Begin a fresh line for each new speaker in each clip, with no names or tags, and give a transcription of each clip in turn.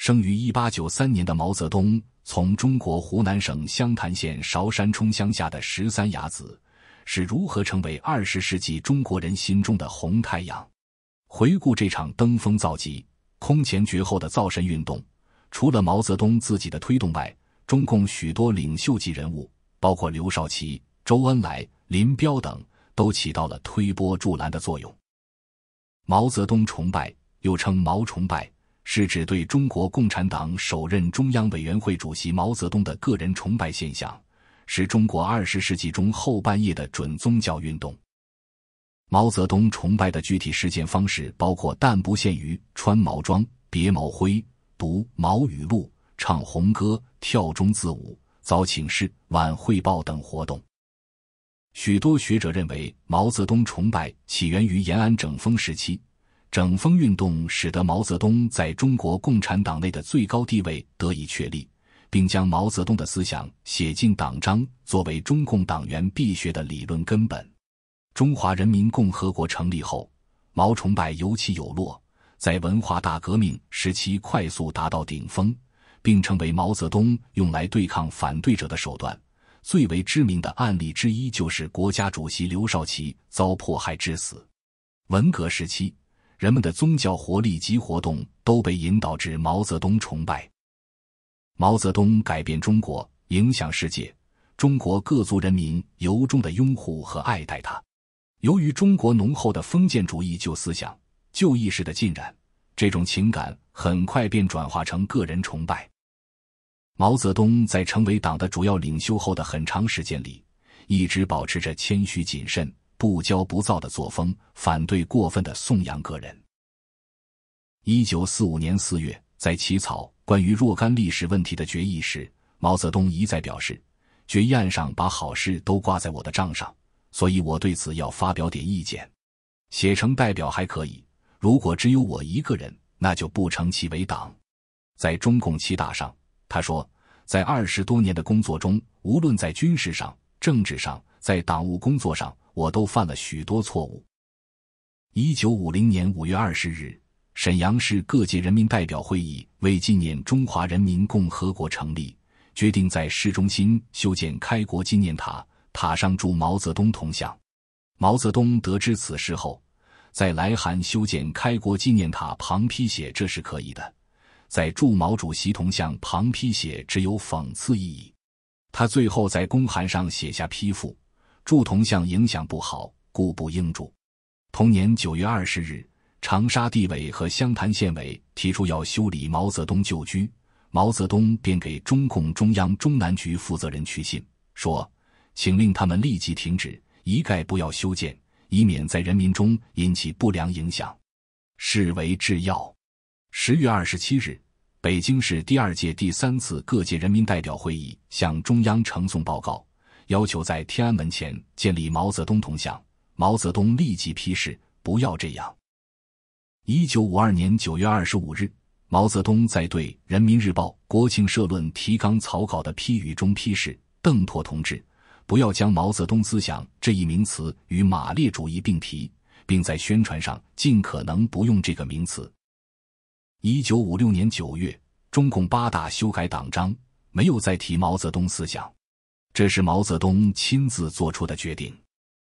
生于一八九三年的毛泽东，从中国湖南省湘潭县韶山冲乡下的十三伢子，是如何成为二十世纪中国人心中的红太阳？回顾这场登峰造极、空前绝后的造神运动，除了毛泽东自己的推动外，中共许多领袖级人物，包括刘少奇、周恩来、林彪等，都起到了推波助澜的作用。毛泽东崇拜，又称毛崇拜。是指对中国共产党首任中央委员会主席毛泽东的个人崇拜现象，是中国二十世纪中后半叶的准宗教运动。毛泽东崇拜的具体实践方式包括，但不限于穿毛装、别毛灰、读毛语录、唱红歌、跳中字舞、早请示、晚汇报等活动。许多学者认为，毛泽东崇拜起源于延安整风时期。整风运动使得毛泽东在中国共产党内的最高地位得以确立，并将毛泽东的思想写进党章，作为中共党员必学的理论根本。中华人民共和国成立后，毛崇拜有起有落，在文化大革命时期快速达到顶峰，并成为毛泽东用来对抗反对者的手段。最为知名的案例之一就是国家主席刘少奇遭迫害致死。文革时期。人们的宗教活力及活动都被引导至毛泽东崇拜。毛泽东改变中国，影响世界。中国各族人民由衷的拥护和爱戴他。由于中国浓厚的封建主义旧思想、旧意识的浸染，这种情感很快便转化成个人崇拜。毛泽东在成为党的主要领袖后的很长时间里，一直保持着谦虚谨慎。不骄不躁的作风，反对过分的颂扬个人。一九四五年四月，在起草关于若干历史问题的决议时，毛泽东一再表示，决议案上把好事都挂在我的账上，所以我对此要发表点意见。写成代表还可以，如果只有我一个人，那就不成其为党。在中共七大上，他说，在二十多年的工作中，无论在军事上、政治上，在党务工作上。我都犯了许多错误。一九五零年五月二十日，沈阳市各界人民代表会议为纪念中华人民共和国成立，决定在市中心修建开国纪念塔，塔上铸毛泽东铜像。毛泽东得知此事后，在来函修建开国纪念塔旁批写：“这是可以的，在铸毛主席铜像旁批写只有讽刺意义。”他最后在公函上写下批复。住同像影响不好，故不应住。同年九月二十日，长沙地委和湘潭县委提出要修理毛泽东旧居，毛泽东便给中共中央中南局负责人去信，说：“请令他们立即停止，一概不要修建，以免在人民中引起不良影响。”视为制药。十月二十七日，北京市第二届第三次各界人民代表会议向中央呈送报告。要求在天安门前建立毛泽东铜像，毛泽东立即批示不要这样。一九五二年九月二十五日，毛泽东在对《人民日报》国庆社论提纲草稿的批语中批示：邓拓同志，不要将“毛泽东思想”这一名词与马列主义并提，并在宣传上尽可能不用这个名词。一九五六年九月，中共八大修改党章，没有再提毛泽东思想。这是毛泽东亲自做出的决定。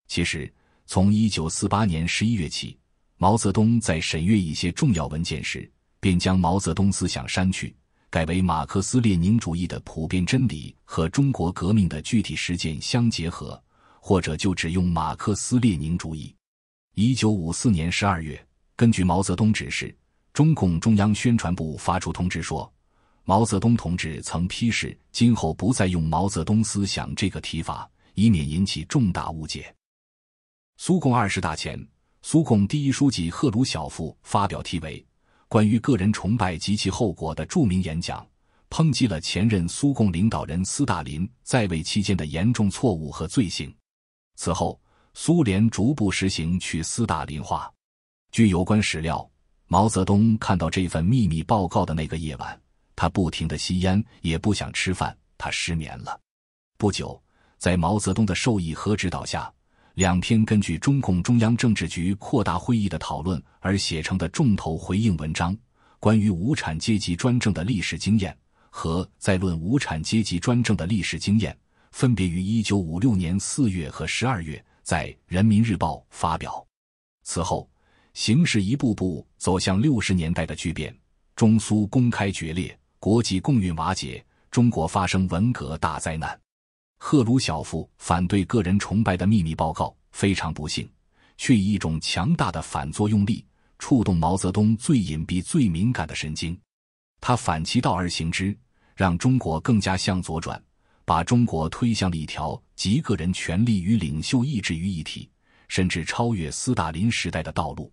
其实，从一九四八年十一月起，毛泽东在审阅一些重要文件时，便将毛泽东思想删去，改为马克思列宁主义的普遍真理和中国革命的具体实践相结合，或者就只用马克思列宁主义。一九五四年十二月，根据毛泽东指示，中共中央宣传部发出通知说。毛泽东同志曾批示：“今后不再用‘毛泽东思想’这个提法，以免引起重大误解。”苏共二十大前，苏共第一书记赫鲁晓夫发表题为《关于个人崇拜及其后果》的著名演讲，抨击了前任苏共领导人斯大林在位期间的严重错误和罪行。此后，苏联逐步实行去斯大林化。据有关史料，毛泽东看到这份秘密报告的那个夜晚。他不停的吸烟，也不想吃饭，他失眠了。不久，在毛泽东的授意和指导下，两篇根据中共中央政治局扩大会议的讨论而写成的重头回应文章，《关于无产阶级专政的历史经验》和《在论无产阶级专政的历史经验》，分别于一九五六年四月和十二月在《人民日报》发表。此后，形势一步步走向六十年代的巨变，中苏公开决裂。国际共运瓦解，中国发生文革大灾难。赫鲁晓夫反对个人崇拜的秘密报告非常不幸，却以一种强大的反作用力触动毛泽东最隐蔽、最敏感的神经。他反其道而行之，让中国更加向左转，把中国推向了一条集个人权力与领袖意志于一体，甚至超越斯大林时代的道路。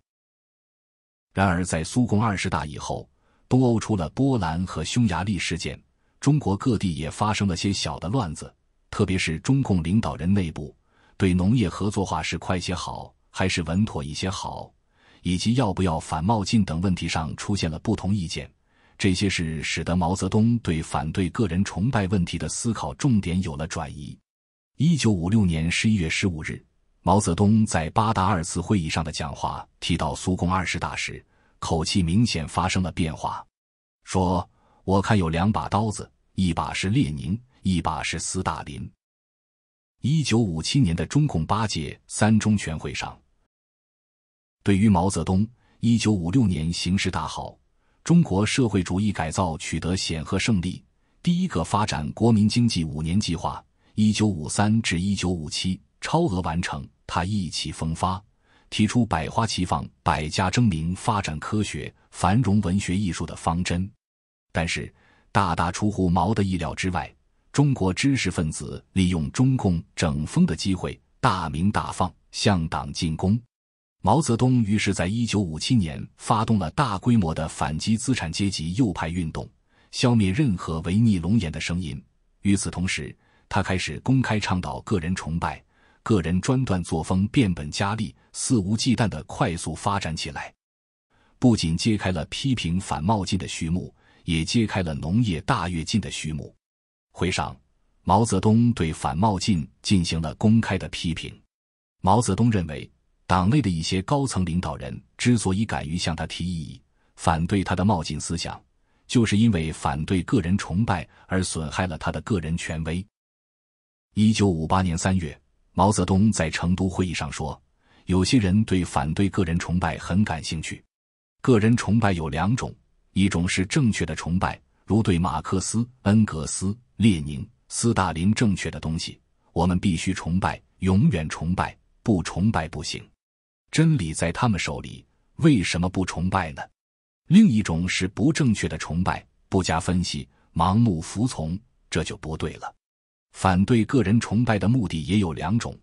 然而，在苏共二十大以后。东欧出了波兰和匈牙利事件，中国各地也发生了些小的乱子。特别是中共领导人内部，对农业合作化是快些好，还是稳妥一些好，以及要不要反冒进等问题上出现了不同意见。这些事使得毛泽东对反对个人崇拜问题的思考重点有了转移。一九五六年十一月十五日，毛泽东在八大二次会议上的讲话提到苏共二十大时。口气明显发生了变化，说：“我看有两把刀子，一把是列宁，一把是斯大林。”一九五七年的中共八届三中全会上，对于毛泽东，一九五六年形势大好，中国社会主义改造取得显赫胜利，第一个发展国民经济五年计划（一九五三至一九五七）超额完成，他意气风发。提出百花齐放、百家争鸣，发展科学、繁荣文学艺术的方针，但是大大出乎毛的意料之外，中国知识分子利用中共整风的机会，大鸣大放，向党进攻。毛泽东于是，在一九五七年发动了大规模的反击资产阶级右派运动，消灭任何违逆龙颜的声音。与此同时，他开始公开倡导个人崇拜。个人专断作风变本加厉，肆无忌惮的快速发展起来，不仅揭开了批评反冒进的序幕，也揭开了农业大跃进的序幕。会上，毛泽东对反冒进进行了公开的批评。毛泽东认为，党内的一些高层领导人之所以敢于向他提异议，反对他的冒进思想，就是因为反对个人崇拜而损害了他的个人权威。一九五八年三月。毛泽东在成都会议上说：“有些人对反对个人崇拜很感兴趣。个人崇拜有两种，一种是正确的崇拜，如对马克思、恩格斯、列宁、斯大林正确的东西，我们必须崇拜，永远崇拜，不崇拜不行。真理在他们手里，为什么不崇拜呢？另一种是不正确的崇拜，不加分析，盲目服从，这就不对了。”反对个人崇拜的目的也有两种，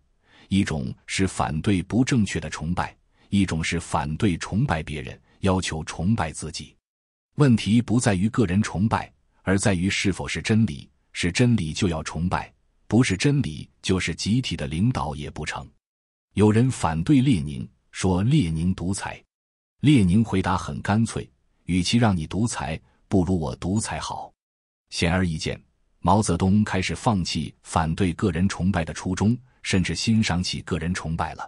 一种是反对不正确的崇拜，一种是反对崇拜别人，要求崇拜自己。问题不在于个人崇拜，而在于是否是真理。是真理就要崇拜，不是真理就是集体的领导也不成。有人反对列宁，说列宁独裁。列宁回答很干脆：“与其让你独裁，不如我独裁好。”显而易见。毛泽东开始放弃反对个人崇拜的初衷，甚至欣赏起个人崇拜了。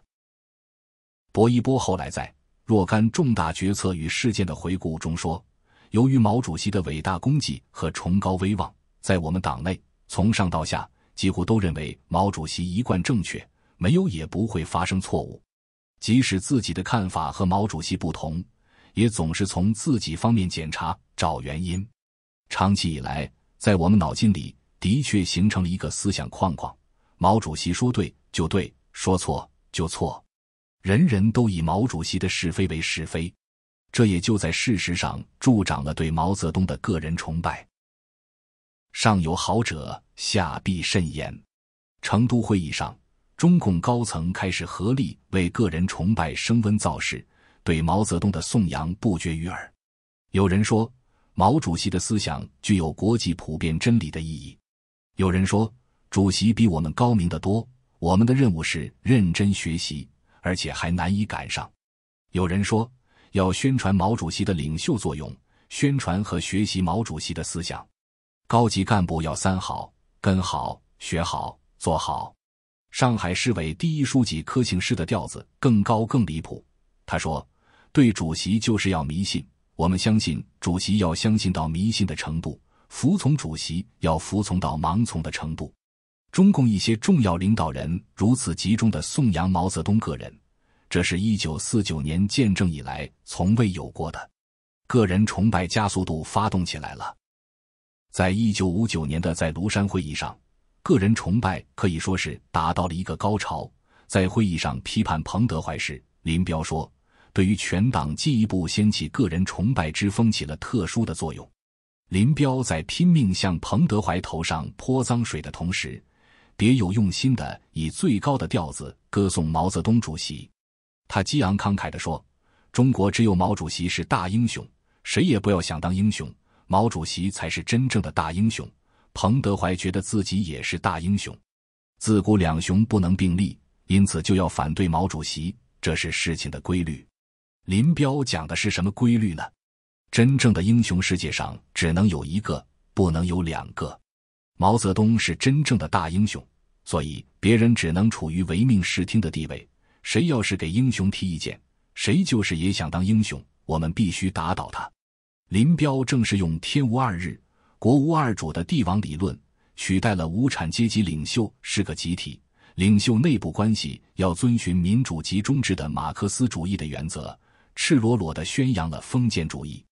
薄一波后来在若干重大决策与事件的回顾中说：“由于毛主席的伟大功绩和崇高威望，在我们党内从上到下几乎都认为毛主席一贯正确，没有也不会发生错误。即使自己的看法和毛主席不同，也总是从自己方面检查找原因。长期以来。”在我们脑筋里的确形成了一个思想框框：毛主席说对就对，说错就错，人人都以毛主席的是非为是非。这也就在事实上助长了对毛泽东的个人崇拜。上有好者，下必甚焉。成都会议上，中共高层开始合力为个人崇拜升温造势，对毛泽东的颂扬不绝于耳。有人说。毛主席的思想具有国际普遍真理的意义。有人说，主席比我们高明得多，我们的任务是认真学习，而且还难以赶上。有人说，要宣传毛主席的领袖作用，宣传和学习毛主席的思想。高级干部要三好：跟好、学好、做好。上海市委第一书记柯庆施的调子更高更离谱，他说：“对主席就是要迷信。”我们相信，主席要相信到迷信的程度；服从主席要服从到盲从的程度。中共一些重要领导人如此集中的颂扬毛泽东个人，这是一九四九年建政以来从未有过的。个人崇拜加速度发动起来了。在一九五九年的在庐山会议上，个人崇拜可以说是达到了一个高潮。在会议上批判彭德怀时，林彪说。对于全党进一步掀起个人崇拜之风起了特殊的作用。林彪在拼命向彭德怀头上泼脏水的同时，别有用心地以最高的调子歌颂毛泽东主席。他激昂慷慨地说：“中国只有毛主席是大英雄，谁也不要想当英雄。毛主席才是真正的大英雄。彭德怀觉得自己也是大英雄，自古两雄不能并立，因此就要反对毛主席，这是事情的规律。”林彪讲的是什么规律呢？真正的英雄世界上只能有一个，不能有两个。毛泽东是真正的大英雄，所以别人只能处于唯命是听的地位。谁要是给英雄提意见，谁就是也想当英雄。我们必须打倒他。林彪正是用“天无二日，国无二主”的帝王理论，取代了无产阶级领袖是个集体，领袖内部关系要遵循民主集中制的马克思主义的原则。赤裸裸的宣扬了封建主义。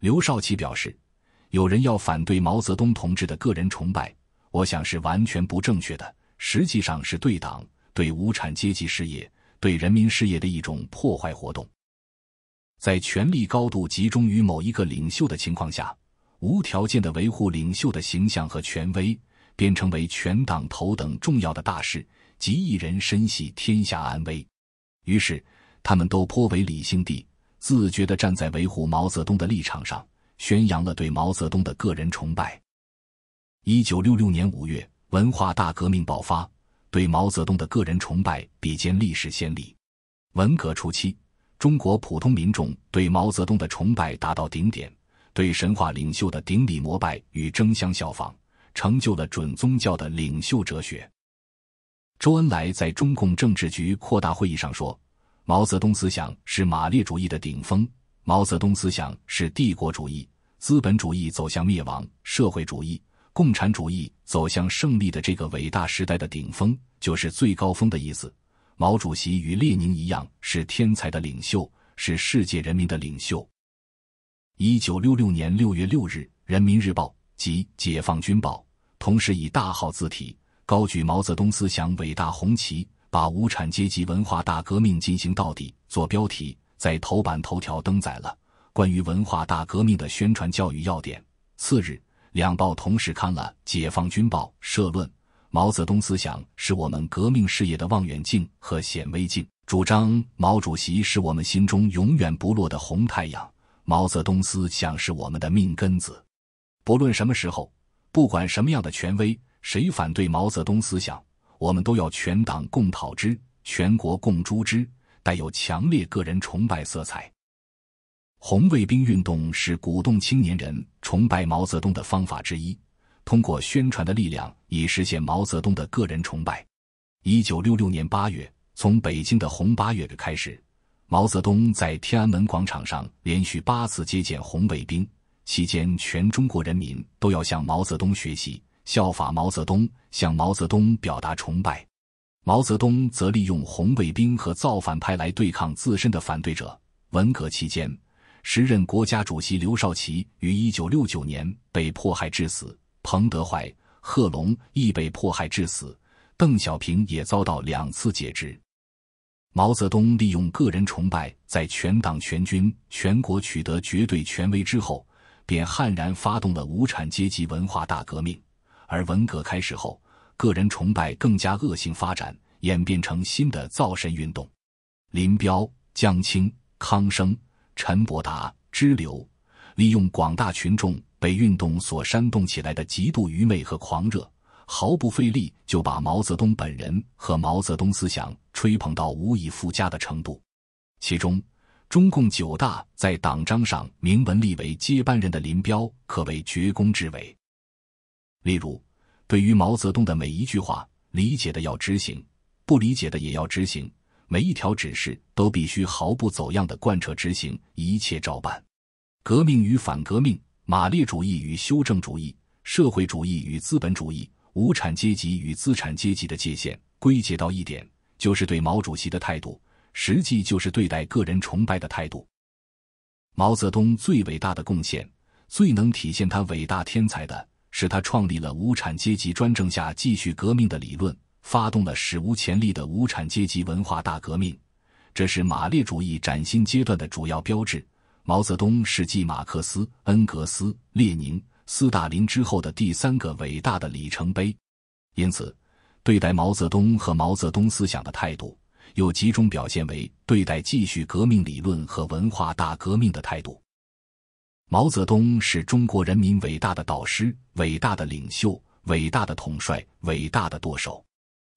刘少奇表示，有人要反对毛泽东同志的个人崇拜，我想是完全不正确的。实际上是对党、对无产阶级事业、对人民事业的一种破坏活动。在权力高度集中于某一个领袖的情况下，无条件的维护领袖的形象和权威，便成为全党头等重要的大事，即一人身系天下安危。于是。他们都颇为理性地、自觉地站在维护毛泽东的立场上，宣扬了对毛泽东的个人崇拜。一九六六年五月，文化大革命爆发，对毛泽东的个人崇拜比肩历史先例。文革初期，中国普通民众对毛泽东的崇拜达到顶点，对神话领袖的顶礼膜拜与争相效仿，成就了准宗教的领袖哲学。周恩来在中共政治局扩大会议上说。毛泽东思想是马列主义的顶峰。毛泽东思想是帝国主义、资本主义走向灭亡，社会主义、共产主义走向胜利的这个伟大时代的顶峰，就是最高峰的意思。毛主席与列宁一样，是天才的领袖，是世界人民的领袖。一九六六年六月六日，《人民日报》及《解放军报》同时以大号字体高举毛泽东思想伟大红旗。把无产阶级文化大革命进行到底做标题，在头版头条登载了关于文化大革命的宣传教育要点。次日，两报同时刊了解放军报社论：毛泽东思想是我们革命事业的望远镜和显微镜，主张毛主席是我们心中永远不落的红太阳，毛泽东思想是我们的命根子。不论什么时候，不管什么样的权威，谁反对毛泽东思想。我们都要全党共讨之，全国共诛之，带有强烈个人崇拜色彩。红卫兵运动是鼓动青年人崇拜毛泽东的方法之一，通过宣传的力量以实现毛泽东的个人崇拜。一九六六年八月，从北京的“红八月”开始，毛泽东在天安门广场上连续八次接见红卫兵，期间全中国人民都要向毛泽东学习。效法毛泽东，向毛泽东表达崇拜；毛泽东则利用红卫兵和造反派来对抗自身的反对者。文革期间，时任国家主席刘少奇于1969年被迫害致死，彭德怀、贺龙亦被迫害致死，邓小平也遭到两次解职。毛泽东利用个人崇拜，在全党、全军、全国取得绝对权威之后，便悍然发动了无产阶级文化大革命。而文革开始后，个人崇拜更加恶性发展，演变成新的造神运动。林彪、江青、康生、陈伯达、支流，利用广大群众被运动所煽动起来的极度愚昧和狂热，毫不费力就把毛泽东本人和毛泽东思想吹捧到无以复加的程度。其中，中共九大在党章上明文立为接班人的林彪，可谓绝功之伟。例如，对于毛泽东的每一句话，理解的要执行，不理解的也要执行；每一条指示都必须毫不走样的贯彻执行，一切照办。革命与反革命，马列主义与修正主义，社会主义与资本主义，无产阶级与资产阶级的界限，归结到一点，就是对毛主席的态度，实际就是对待个人崇拜的态度。毛泽东最伟大的贡献，最能体现他伟大天才的。是他创立了无产阶级专政下继续革命的理论，发动了史无前例的无产阶级文化大革命，这是马列主义崭新阶段的主要标志。毛泽东是继马克思、恩格斯、列宁、斯大林之后的第三个伟大的里程碑。因此，对待毛泽东和毛泽东思想的态度，又集中表现为对待继续革命理论和文化大革命的态度。毛泽东是中国人民伟大的导师、伟大的领袖、伟大的统帅、伟大的舵手，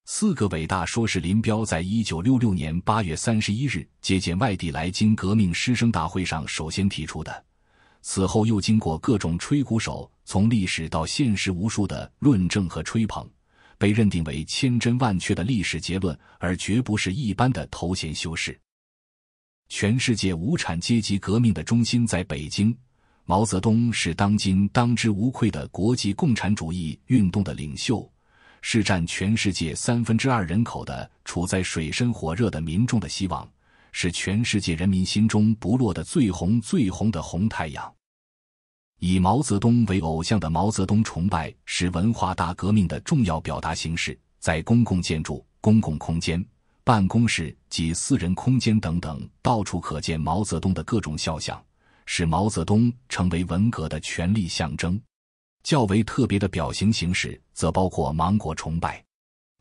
四个伟大，说是林彪在一九六六年八月三十一日接见外地来京革命师生大会上首先提出的，此后又经过各种吹鼓手从历史到现实无数的论证和吹捧，被认定为千真万确的历史结论，而绝不是一般的头衔修饰。全世界无产阶级革命的中心在北京。毛泽东是当今当之无愧的国际共产主义运动的领袖，是占全世界三分之二人口的处在水深火热的民众的希望，是全世界人民心中不落的最红最红的红太阳。以毛泽东为偶像的毛泽东崇拜是文化大革命的重要表达形式，在公共建筑、公共空间、办公室及私人空间等等，到处可见毛泽东的各种肖像。使毛泽东成为文革的权力象征。较为特别的表型形式，则包括“芒果崇拜”。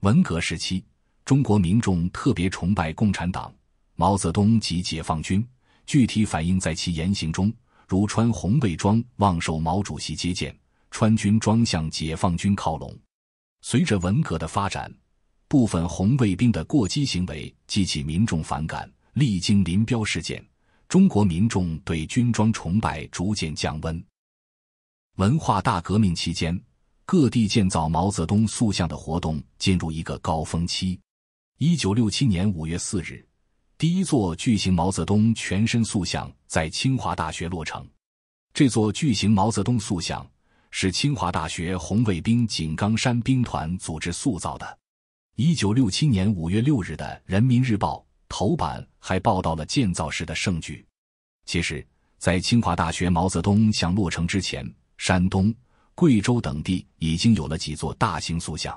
文革时期，中国民众特别崇拜共产党、毛泽东及解放军。具体反映在其言行中，如穿红卫装望受毛主席接见，穿军装向解放军靠拢。随着文革的发展，部分红卫兵的过激行为激起民众反感。历经林彪事件。中国民众对军装崇拜逐渐降温。文化大革命期间，各地建造毛泽东塑像的活动进入一个高峰期。一九六七年五月四日，第一座巨型毛泽东全身塑像在清华大学落成。这座巨型毛泽东塑像是清华大学红卫兵井冈山兵团组织塑造的。一九六七年五月六日的《人民日报》。头版还报道了建造时的盛举。其实，在清华大学毛泽东像落成之前，山东、贵州等地已经有了几座大型塑像。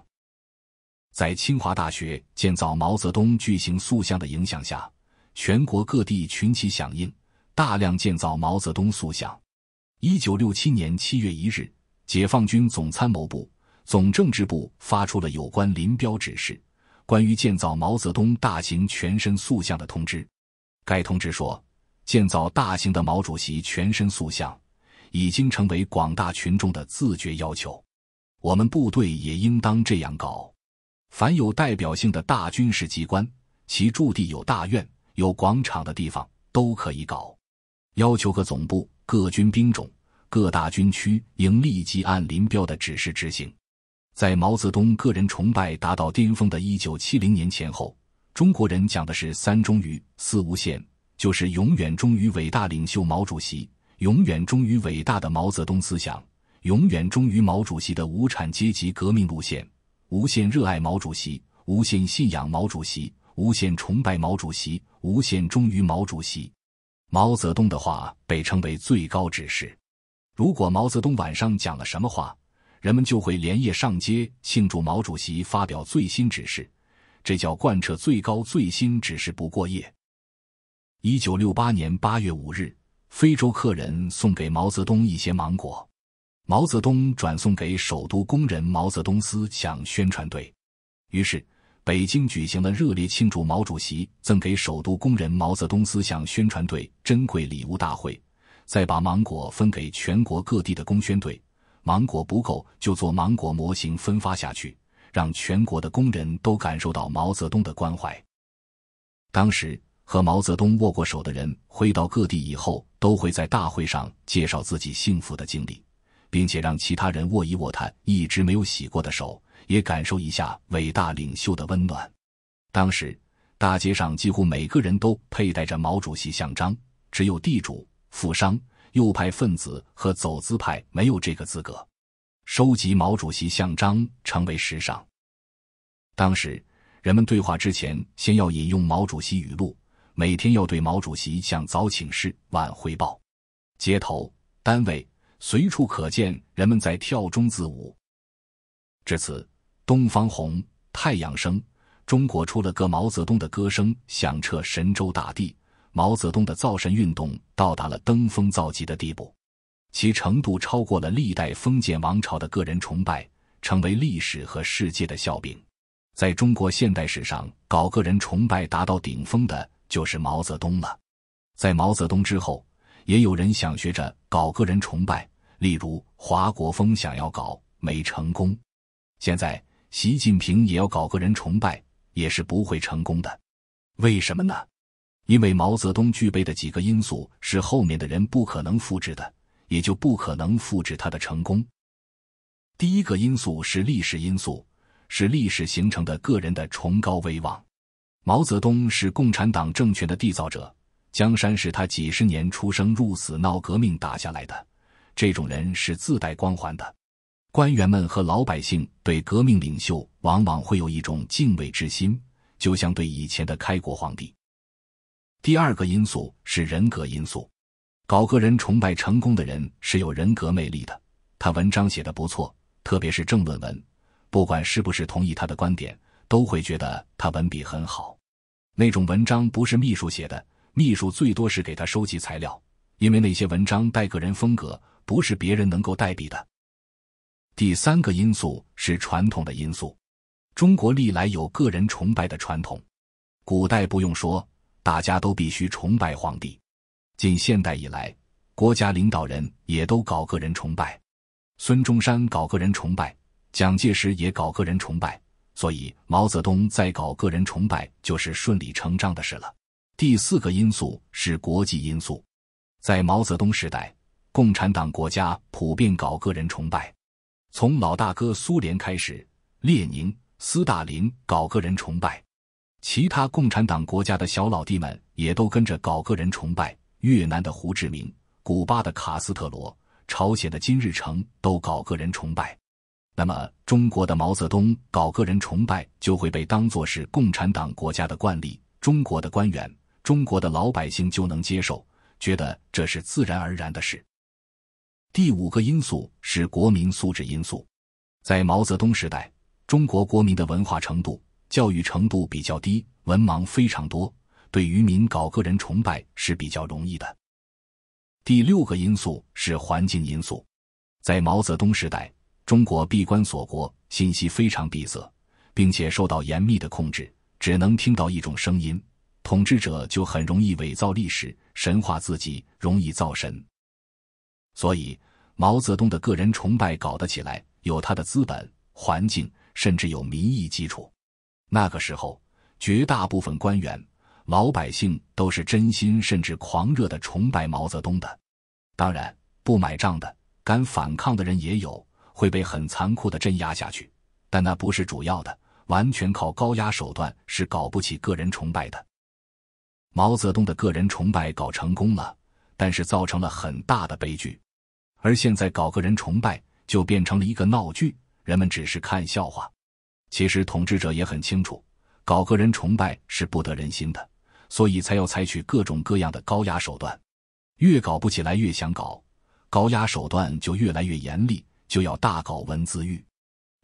在清华大学建造毛泽东巨型塑像的影响下，全国各地群起响应，大量建造毛泽东塑像。一九六七年七月一日，解放军总参谋部、总政治部发出了有关林彪指示。关于建造毛泽东大型全身塑像的通知，该通知说，建造大型的毛主席全身塑像，已经成为广大群众的自觉要求，我们部队也应当这样搞。凡有代表性的大军事机关，其驻地有大院、有广场的地方，都可以搞。要求各总部、各军兵种、各大军区，应立即按林彪的指示执行。在毛泽东个人崇拜达到巅峰的一九七零年前后，中国人讲的是“三忠于、四无限”，就是永远忠于伟大领袖毛主席，永远忠于伟大的毛泽东思想，永远忠于毛主席的无产阶级革命路线，无限热爱毛主席，无限信仰毛主席，无限崇拜毛主席，无限忠于毛主席。毛泽东的话被称为最高指示。如果毛泽东晚上讲了什么话？人们就会连夜上街庆祝毛主席发表最新指示，这叫贯彻最高最新指示不过夜。一九六八年八月五日，非洲客人送给毛泽东一些芒果，毛泽东转送给首都工人毛泽东思想宣传队。于是，北京举行了热烈庆祝毛主席赠给首都工人毛泽东思想宣传队珍贵礼物大会，再把芒果分给全国各地的工宣队。芒果不够，就做芒果模型分发下去，让全国的工人都感受到毛泽东的关怀。当时和毛泽东握过手的人，回到各地以后，都会在大会上介绍自己幸福的经历，并且让其他人握一握他一直没有洗过的手，也感受一下伟大领袖的温暖。当时大街上几乎每个人都佩戴着毛主席像章，只有地主、富商。右派分子和走资派没有这个资格，收集毛主席像章成为时尚。当时人们对话之前，先要引用毛主席语录；每天要对毛主席向早请示，晚汇报。街头、单位随处可见，人们在跳中字舞。至此，《东方红》《太阳升》，中国出了个毛泽东的歌声响彻神州大地。毛泽东的造神运动到达了登峰造极的地步，其程度超过了历代封建王朝的个人崇拜，成为历史和世界的笑柄。在中国现代史上，搞个人崇拜达到顶峰的就是毛泽东了。在毛泽东之后，也有人想学着搞个人崇拜，例如华国锋想要搞，没成功。现在习近平也要搞个人崇拜，也是不会成功的。为什么呢？因为毛泽东具备的几个因素是后面的人不可能复制的，也就不可能复制他的成功。第一个因素是历史因素，是历史形成的个人的崇高威望。毛泽东是共产党政权的缔造者，江山是他几十年出生入死闹革命打下来的。这种人是自带光环的，官员们和老百姓对革命领袖往往会有一种敬畏之心，就像对以前的开国皇帝。第二个因素是人格因素，搞个人崇拜成功的人是有人格魅力的。他文章写的不错，特别是政论文，不管是不是同意他的观点，都会觉得他文笔很好。那种文章不是秘书写的，秘书最多是给他收集材料，因为那些文章带个人风格，不是别人能够代笔的。第三个因素是传统的因素，中国历来有个人崇拜的传统，古代不用说。大家都必须崇拜皇帝。近现代以来，国家领导人也都搞个人崇拜。孙中山搞个人崇拜，蒋介石也搞个人崇拜，所以毛泽东在搞个人崇拜就是顺理成章的事了。第四个因素是国际因素，在毛泽东时代，共产党国家普遍搞个人崇拜。从老大哥苏联开始，列宁、斯大林搞个人崇拜。其他共产党国家的小老弟们也都跟着搞个人崇拜，越南的胡志明、古巴的卡斯特罗、朝鲜的金日成都搞个人崇拜。那么，中国的毛泽东搞个人崇拜，就会被当作是共产党国家的惯例。中国的官员、中国的老百姓就能接受，觉得这是自然而然的事。第五个因素是国民素质因素，在毛泽东时代，中国国民的文化程度。教育程度比较低，文盲非常多，对渔民搞个人崇拜是比较容易的。第六个因素是环境因素，在毛泽东时代，中国闭关锁国，信息非常闭塞，并且受到严密的控制，只能听到一种声音，统治者就很容易伪造历史，神话自己，容易造神。所以，毛泽东的个人崇拜搞得起来，有他的资本、环境，甚至有民意基础。那个时候，绝大部分官员、老百姓都是真心甚至狂热的崇拜毛泽东的。当然，不买账的、敢反抗的人也有，会被很残酷的镇压下去。但那不是主要的，完全靠高压手段是搞不起个人崇拜的。毛泽东的个人崇拜搞成功了，但是造成了很大的悲剧。而现在搞个人崇拜就变成了一个闹剧，人们只是看笑话。其实统治者也很清楚，搞个人崇拜是不得人心的，所以才要采取各种各样的高压手段。越搞不起来，越想搞，高压手段就越来越严厉，就要大搞文字狱。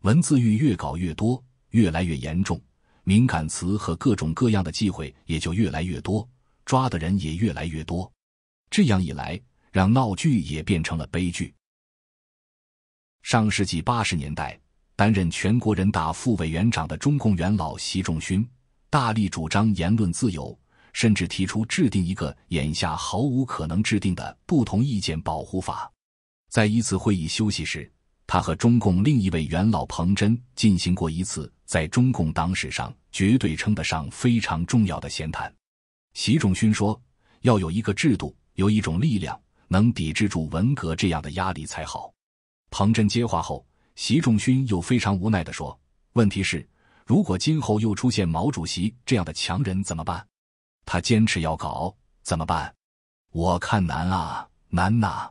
文字狱越搞越多，越来越严重，敏感词和各种各样的忌讳也就越来越多，抓的人也越来越多。这样一来，让闹剧也变成了悲剧。上世纪八十年代。担任全国人大副委员长的中共元老习仲勋，大力主张言论自由，甚至提出制定一个眼下毫无可能制定的不同意见保护法。在一次会议休息时，他和中共另一位元老彭真进行过一次在中共党史上绝对称得上非常重要的闲谈。习仲勋说：“要有一个制度，有一种力量，能抵制住文革这样的压力才好。”彭真接话后。习仲勋又非常无奈地说：“问题是，如果今后又出现毛主席这样的强人怎么办？他坚持要搞怎么办？我看难啊，难呐。”